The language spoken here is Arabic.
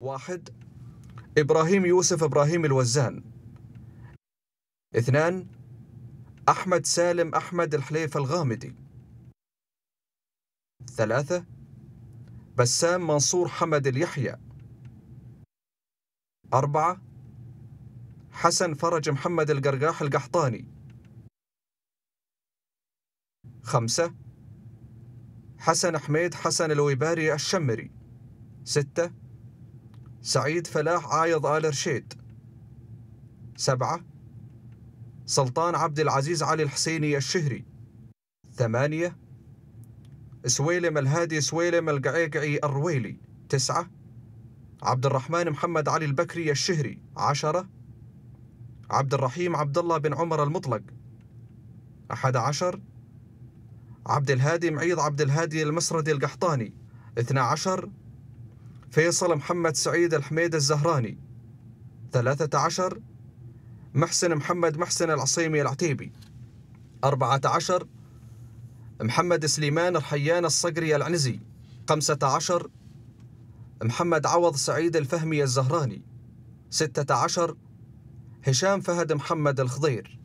واحد إبراهيم يوسف إبراهيم الوزان اثنان أحمد سالم أحمد الحليف الغامدي ثلاثة بسام منصور حمد اليحيى أربعة حسن فرج محمد القرقاح القحطاني خمسة حسن حميد حسن الويباري الشمري ستة سعيد فلاح عايض آل رشيد سبعة سلطان عبد العزيز علي الحسيني الشهري ثمانية سويلم الهادي سويلم القعيقعي الرويلي تسعة عبد الرحمن محمد علي البكري الشهري عشرة عبد الرحيم عبد الله بن عمر المطلق أحد عشر عبد الهادي معيض عبد الهادي المسردي القحطاني اثنى عشر فيصل محمد سعيد الحميد الزهراني 13 محسن محمد محسن العصيمي العتيبي 14 محمد سليمان الحيان الصقري العنزي 15 محمد عوض سعيد الفهمي الزهراني 16 هشام فهد محمد الخضير